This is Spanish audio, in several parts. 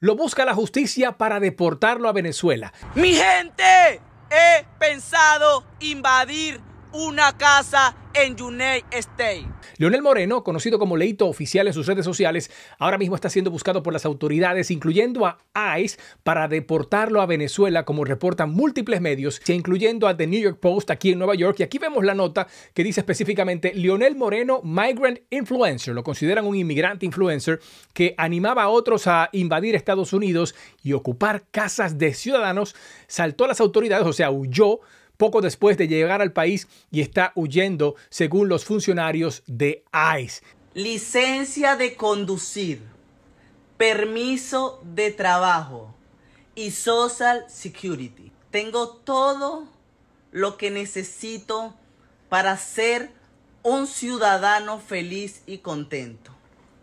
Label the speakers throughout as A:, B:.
A: lo busca la justicia para deportarlo a Venezuela.
B: Mi gente, he pensado invadir una casa en Yunei State.
A: Leonel Moreno, conocido como Leito Oficial en sus redes sociales, ahora mismo está siendo buscado por las autoridades, incluyendo a ICE, para deportarlo a Venezuela, como reportan múltiples medios, e incluyendo a The New York Post aquí en Nueva York. Y aquí vemos la nota que dice específicamente, Lionel Moreno, migrant influencer, lo consideran un inmigrante influencer que animaba a otros a invadir Estados Unidos y ocupar casas de ciudadanos, saltó a las autoridades, o sea, huyó poco después de llegar al país y está huyendo, según los funcionarios de ICE. Licencia de conducir, permiso
B: de trabajo y Social Security. Tengo todo lo que necesito para ser un ciudadano feliz y contento.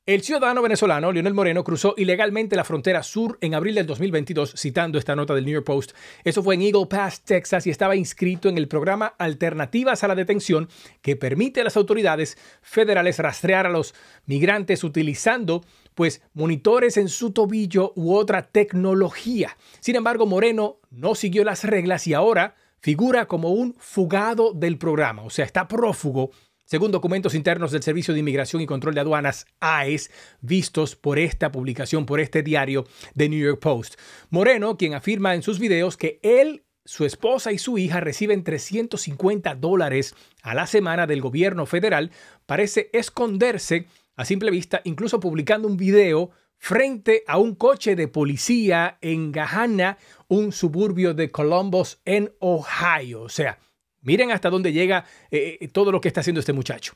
A: El ciudadano venezolano Leonel Moreno cruzó ilegalmente la frontera sur en abril del 2022, citando esta nota del New York Post. Eso fue en Eagle Pass, Texas, y estaba inscrito en el programa Alternativas a la Detención, que permite a las autoridades federales rastrear a los migrantes utilizando pues monitores en su tobillo u otra tecnología. Sin embargo, Moreno no siguió las reglas y ahora figura como un fugado del programa, o sea, está prófugo según documentos internos del Servicio de Inmigración y Control de Aduanas, AES, vistos por esta publicación, por este diario de New York Post. Moreno, quien afirma en sus videos que él, su esposa y su hija reciben 350 dólares a la semana del gobierno federal, parece esconderse a simple vista, incluso publicando un video frente a un coche de policía en Gahanna, un suburbio de Columbus, en Ohio. O sea, Miren hasta dónde llega eh, eh, todo lo que está haciendo este muchacho.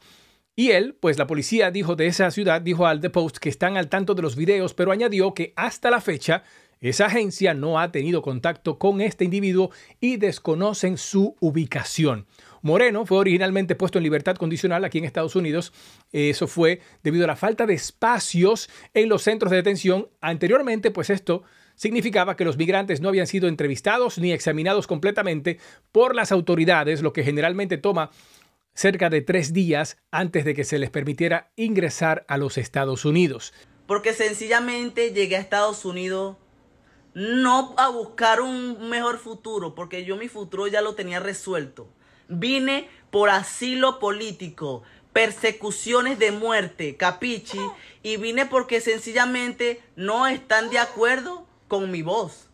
A: Y él, pues la policía dijo de esa ciudad, dijo al The Post que están al tanto de los videos, pero añadió que hasta la fecha esa agencia no ha tenido contacto con este individuo y desconocen su ubicación. Moreno fue originalmente puesto en libertad condicional aquí en Estados Unidos. Eso fue debido a la falta de espacios en los centros de detención. Anteriormente, pues esto significaba que los migrantes no habían sido entrevistados ni examinados completamente por las autoridades, lo que generalmente toma cerca de tres días antes de que se les permitiera ingresar a los Estados Unidos.
B: Porque sencillamente llegué a Estados Unidos no a buscar un mejor futuro, porque yo mi futuro ya lo tenía resuelto. Vine por asilo político, persecuciones de muerte, capichi, y vine porque sencillamente no están de
A: acuerdo con mi voz.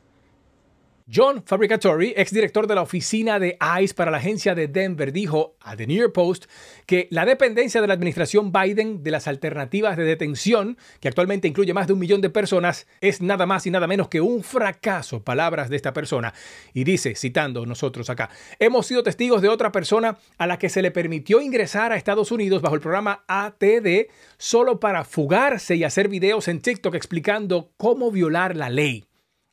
A: John Fabricatori, exdirector de la oficina de ICE para la agencia de Denver, dijo a The New York Post que la dependencia de la administración Biden de las alternativas de detención, que actualmente incluye más de un millón de personas, es nada más y nada menos que un fracaso, palabras de esta persona. Y dice, citando nosotros acá, hemos sido testigos de otra persona a la que se le permitió ingresar a Estados Unidos bajo el programa ATD solo para fugarse y hacer videos en TikTok explicando cómo violar la ley.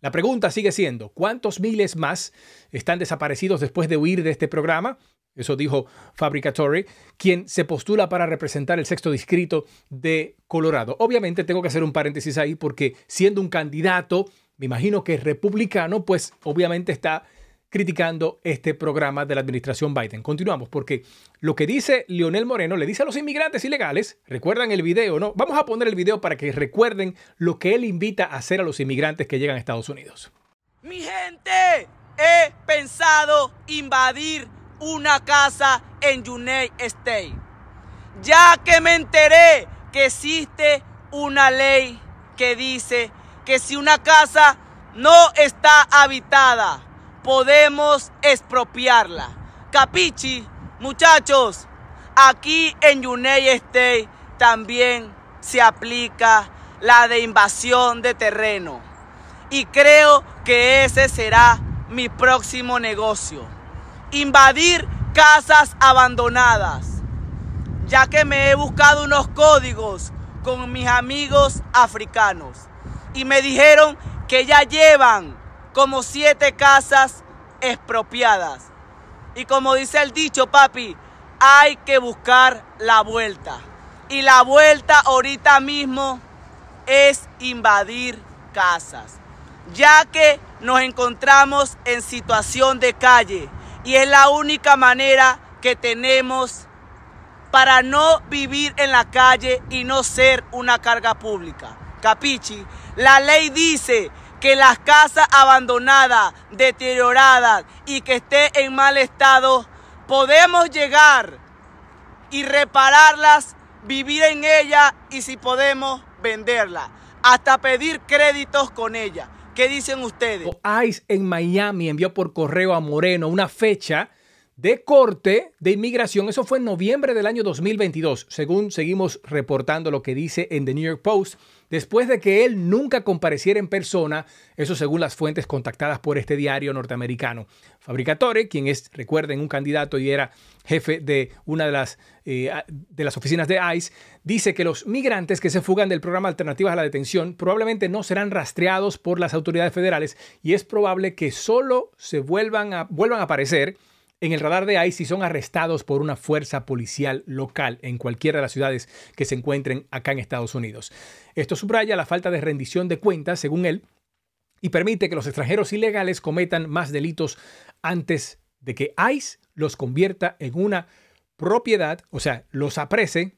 A: La pregunta sigue siendo, ¿cuántos miles más están desaparecidos después de huir de este programa? Eso dijo Fabricatory, quien se postula para representar el sexto distrito de Colorado. Obviamente tengo que hacer un paréntesis ahí porque siendo un candidato, me imagino que es republicano, pues obviamente está criticando este programa de la administración Biden. Continuamos, porque lo que dice Lionel Moreno le dice a los inmigrantes ilegales, recuerdan el video, ¿no? Vamos a poner el video para que recuerden lo que él invita a hacer a los inmigrantes que llegan a Estados Unidos.
B: Mi gente, he pensado invadir una casa en United State ya que me enteré que existe una ley que dice que si una casa no está habitada podemos expropiarla. Capichi, muchachos, aquí en United State también se aplica la de invasión de terreno. Y creo que ese será mi próximo negocio. Invadir casas abandonadas. Ya que me he buscado unos códigos con mis amigos africanos. Y me dijeron que ya llevan como siete casas expropiadas. Y como dice el dicho, papi, hay que buscar la vuelta. Y la vuelta ahorita mismo es invadir casas, ya que nos encontramos en situación de calle y es la única manera que tenemos para no vivir en la calle y no ser una carga pública. Capichi, la ley dice que las casas abandonadas, deterioradas y que esté en mal estado, podemos llegar y repararlas, vivir en ellas y si podemos venderlas, hasta pedir créditos con
A: ella. ¿Qué dicen ustedes? ICE en Miami envió por correo a Moreno una fecha de corte de inmigración. Eso fue en noviembre del año 2022, según seguimos reportando lo que dice en The New York Post, después de que él nunca compareciera en persona, eso según las fuentes contactadas por este diario norteamericano. Fabricatore, quien es, recuerden, un candidato y era jefe de una de las, eh, de las oficinas de ICE, dice que los migrantes que se fugan del programa Alternativas a la Detención probablemente no serán rastreados por las autoridades federales y es probable que solo se vuelvan a, vuelvan a aparecer en el radar de ICE y son arrestados por una fuerza policial local en cualquiera de las ciudades que se encuentren acá en Estados Unidos. Esto subraya la falta de rendición de cuentas, según él, y permite que los extranjeros ilegales cometan más delitos antes de que ICE los convierta en una propiedad, o sea, los aprece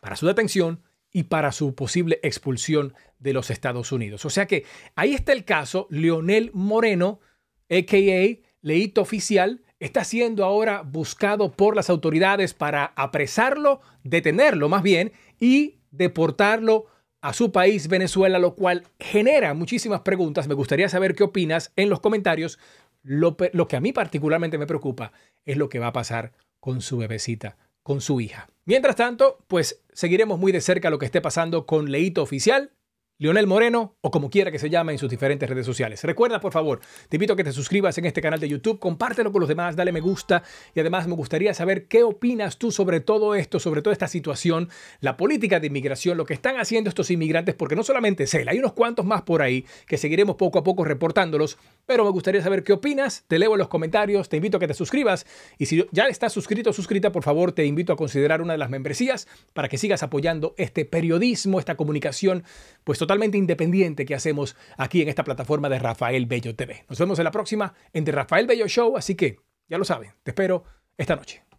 A: para su detención y para su posible expulsión de los Estados Unidos. O sea que ahí está el caso, Leonel Moreno, a.k.a. Leito Oficial, está siendo ahora buscado por las autoridades para apresarlo, detenerlo más bien, y deportarlo a su país, Venezuela, lo cual genera muchísimas preguntas. Me gustaría saber qué opinas en los comentarios. Lo, que a mí particularmente me preocupa es lo que va a pasar con su bebecita, con su hija. Mientras tanto, pues seguiremos muy de cerca lo que esté pasando con Leito Oficial. Lionel Moreno o como quiera que se llame en sus diferentes redes sociales. Recuerda, por favor, te invito a que te suscribas en este canal de YouTube, compártelo con los demás, dale me gusta y además me gustaría saber qué opinas tú sobre todo esto, sobre toda esta situación, la política de inmigración, lo que están haciendo estos inmigrantes, porque no solamente es él, hay unos cuantos más por ahí que seguiremos poco a poco reportándolos pero me gustaría saber qué opinas. Te leo en los comentarios, te invito a que te suscribas y si ya estás suscrito o suscrita, por favor, te invito a considerar una de las membresías para que sigas apoyando este periodismo, esta comunicación, pues totalmente independiente que hacemos aquí en esta plataforma de Rafael Bello TV. Nos vemos en la próxima en Rafael Bello Show, así que ya lo saben, te espero esta noche.